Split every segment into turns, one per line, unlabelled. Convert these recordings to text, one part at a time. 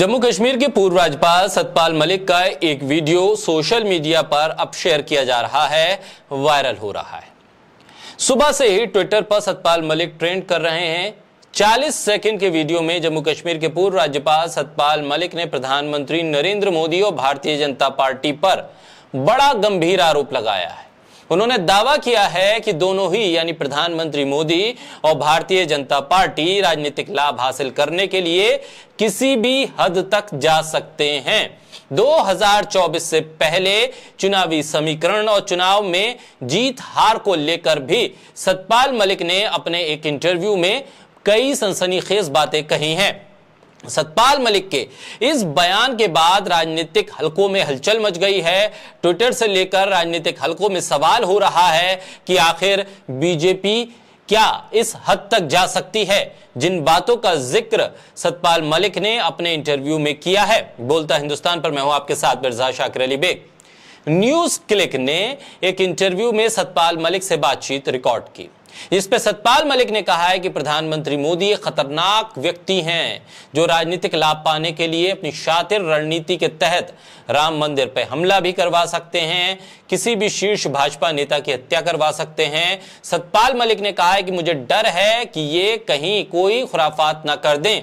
जम्मू कश्मीर के पूर्व राज्यपाल सतपाल मलिक का एक वीडियो सोशल मीडिया पर अब शेयर किया जा रहा है वायरल हो रहा है सुबह से ही ट्विटर पर सतपाल मलिक ट्रेंड कर रहे हैं 40 सेकंड के वीडियो में जम्मू कश्मीर के पूर्व राज्यपाल सतपाल मलिक ने प्रधानमंत्री नरेंद्र मोदी और भारतीय जनता पार्टी पर बड़ा गंभीर आरोप लगाया है उन्होंने दावा किया है कि दोनों ही यानी प्रधानमंत्री मोदी और भारतीय जनता पार्टी राजनीतिक लाभ हासिल करने के लिए किसी भी हद तक जा सकते हैं 2024 से पहले चुनावी समीकरण और चुनाव में जीत हार को लेकर भी सतपाल मलिक ने अपने एक इंटरव्यू में कई सनसनीखेज बातें कही हैं सतपाल मलिक के इस बयान के बाद राजनीतिक हलकों में हलचल मच गई है ट्विटर से लेकर राजनीतिक हलकों में सवाल हो रहा है कि आखिर बीजेपी क्या इस हद तक जा सकती है जिन बातों का जिक्र सतपाल मलिक ने अपने इंटरव्यू में किया है बोलता हिंदुस्तान पर मैं हूं आपके साथ मिर्जा शाकर अली बेग न्यूज क्लिक ने एक इंटरव्यू में सतपाल मलिक से बातचीत रिकॉर्ड की इस पर सतपाल मलिक ने कहा है कि प्रधानमंत्री मोदी एक खतरनाक व्यक्ति हैं जो राजनीतिक लाभ पाने के लिए अपनी शातिर रणनीति के तहत राम मंदिर पर हमला भी करवा सकते हैं किसी भी शीर्ष भाजपा नेता की हत्या करवा सकते हैं सतपाल मलिक ने कहा है कि मुझे डर है कि ये कहीं कोई खुराफात ना कर दें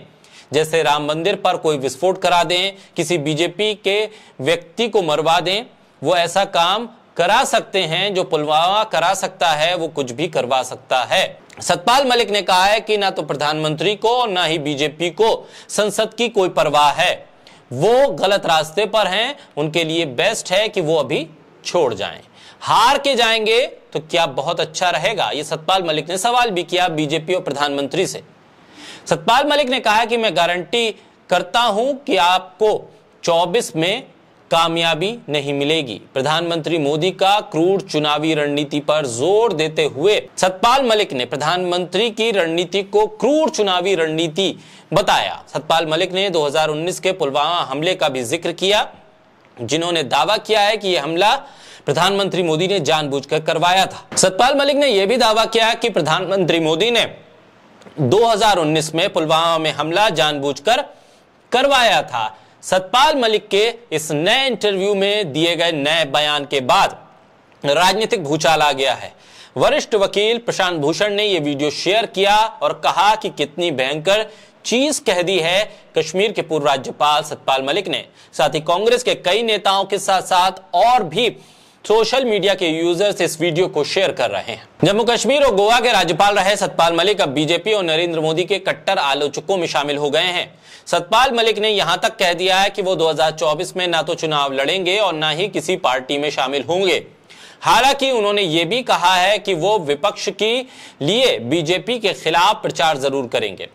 जैसे राम मंदिर पर कोई विस्फोट करा दें किसी बीजेपी के व्यक्ति को मरवा दें वो ऐसा काम करा सकते हैं जो पुलवामा करा सकता है वो कुछ भी करवा सकता है सतपाल मलिक ने कहा है कि ना तो प्रधानमंत्री को ना ही बीजेपी को संसद की कोई परवाह है वो गलत रास्ते पर हैं उनके लिए बेस्ट है कि वो अभी छोड़ जाएं हार के जाएंगे तो क्या बहुत अच्छा रहेगा ये सतपाल मलिक ने सवाल भी किया बीजेपी और प्रधानमंत्री से सतपाल मलिक ने कहा कि मैं गारंटी करता हूं कि आपको 24 में कामयाबी नहीं मिलेगी प्रधानमंत्री मोदी का क्रूर चुनावी रणनीति पर जोर देते हुए सतपाल मलिक ने प्रधानमंत्री की रणनीति को क्रूर चुनावी रणनीति बताया सतपाल मलिक ने 2019 के पुलवामा हमले का भी जिक्र किया जिन्होंने दावा किया है कि यह हमला प्रधानमंत्री मोदी ने जानबूझकर करवाया था सतपाल मलिक ने यह भी दावा किया कि प्रधानमंत्री मोदी ने 2019 में पुलवामा में हमला जानबूझकर करवाया था सतपाल मलिक के इस नए इंटरव्यू में दिए गए नए बयान के बाद राजनीतिक भूचाल आ गया है वरिष्ठ वकील प्रशांत भूषण ने यह वीडियो शेयर किया और कहा कि कितनी भयंकर चीज कह दी है कश्मीर के पूर्व राज्यपाल सतपाल मलिक ने साथ ही कांग्रेस के कई नेताओं के साथ साथ और भी सोशल मीडिया के यूजर्स इस वीडियो को शेयर कर रहे हैं जम्मू कश्मीर और गोवा के राज्यपाल रहे सतपाल मलिक अब बीजेपी और नरेंद्र मोदी के कट्टर आलोचकों में शामिल हो गए हैं सतपाल मलिक ने यहां तक कह दिया है कि वो 2024 में ना तो चुनाव लड़ेंगे और ना ही किसी पार्टी में शामिल होंगे हालांकि उन्होंने ये भी कहा है कि वो विपक्ष के लिए बीजेपी के खिलाफ प्रचार जरूर करेंगे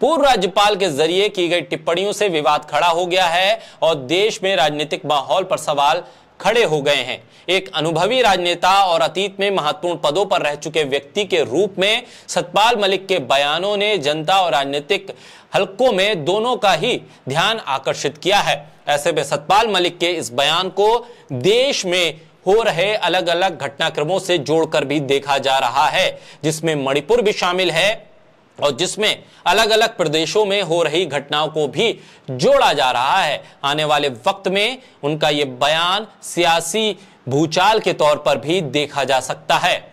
पूर्व राज्यपाल के जरिए की गई टिप्पणियों से विवाद खड़ा हो गया है और देश में राजनीतिक माहौल पर सवाल खड़े हो गए हैं एक अनुभवी राजनेता और अतीत में महत्वपूर्ण पदों पर रह चुके व्यक्ति के रूप में सतपाल मलिक के बयानों ने जनता और राजनीतिक हलकों में दोनों का ही ध्यान आकर्षित किया है ऐसे में सतपाल मलिक के इस बयान को देश में हो रहे अलग अलग घटनाक्रमों से जोड़कर भी देखा जा रहा है जिसमें मणिपुर भी शामिल है और जिसमें अलग अलग प्रदेशों में हो रही घटनाओं को भी जोड़ा जा रहा है आने वाले वक्त में उनका ये बयान सियासी भूचाल के तौर पर भी देखा जा सकता है